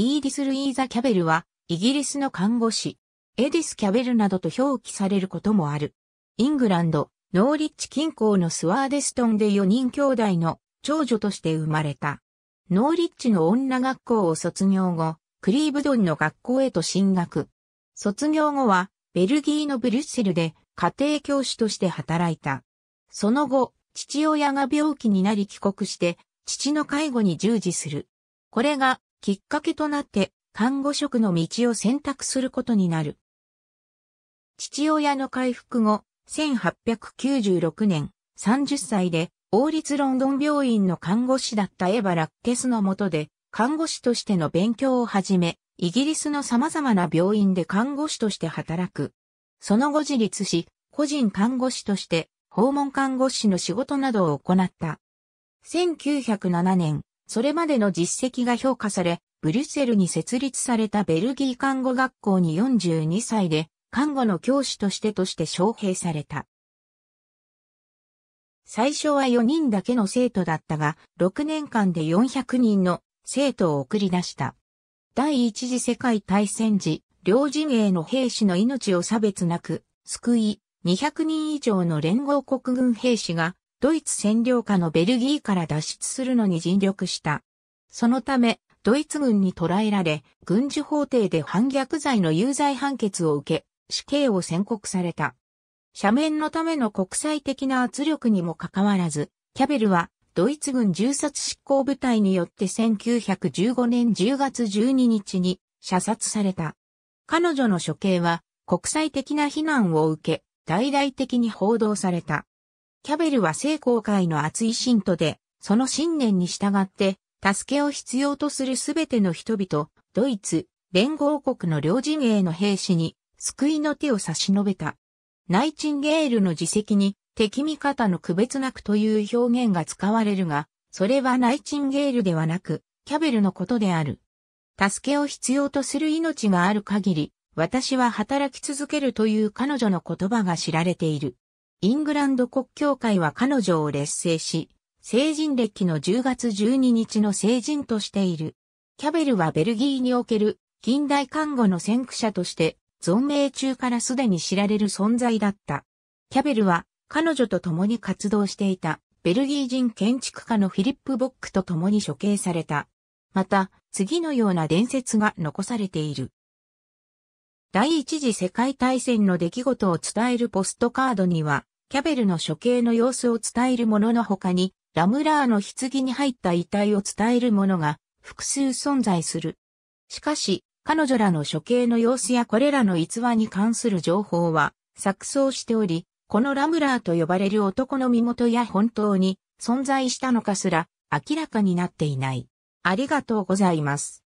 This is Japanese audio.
イーディス・ルイーザ・キャベルは、イギリスの看護師、エディス・キャベルなどと表記されることもある。イングランド、ノーリッチ近郊のスワーデストンで4人兄弟の長女として生まれた。ノーリッチの女学校を卒業後、クリーブドンの学校へと進学。卒業後は、ベルギーのブリュッセルで家庭教師として働いた。その後、父親が病気になり帰国して、父の介護に従事する。これがきっかけとなって看護職の道を選択することになる。父親の回復後、1896年、30歳で王立ロンドン病院の看護師だったエヴァ・ラッケスの下で、看護師としての勉強をはじめ、イギリスの様々な病院で看護師として働く。その後自立し、個人看護師として訪問看護師の仕事などを行った。1907年、それまでの実績が評価され、ブリュッセルに設立されたベルギー看護学校に42歳で、看護の教師としてとして招聘された。最初は4人だけの生徒だったが、6年間で400人の生徒を送り出した。第一次世界大戦時、両陣営の兵士の命を差別なく、救い、200人以上の連合国軍兵士がドイツ占領下のベルギーから脱出するのに尽力した。そのため、ドイツ軍に捕らえられ、軍事法廷で反逆罪の有罪判決を受け、死刑を宣告された。斜面のための国際的な圧力にもかかわらず、キャベルはドイツ軍銃殺執行部隊によって1915年10月12日に射殺された。彼女の処刑は国際的な非難を受け、大々的に報道された。キャベルは聖公会の熱い信徒で、その信念に従って、助けを必要とするすべての人々、ドイツ、連合国の両陣営の兵士に、救いの手を差し伸べた。ナイチンゲールの自責に、敵味方の区別なくという表現が使われるが、それはナイチンゲールではなく、キャベルのことである。助けを必要とする命がある限り、私は働き続けるという彼女の言葉が知られている。イングランド国教会は彼女を劣勢し、成人歴の10月12日の成人としている。キャベルはベルギーにおける近代看護の先駆者として、存命中からすでに知られる存在だった。キャベルは彼女と共に活動していたベルギー人建築家のフィリップ・ボックと共に処刑された。また、次のような伝説が残されている。第一次世界大戦の出来事を伝えるポストカードには、キャベルの処刑の様子を伝えるものの他に、ラムラーの棺に入った遺体を伝えるものが複数存在する。しかし、彼女らの処刑の様子やこれらの逸話に関する情報は錯綜しており、このラムラーと呼ばれる男の身元や本当に存在したのかすら明らかになっていない。ありがとうございます。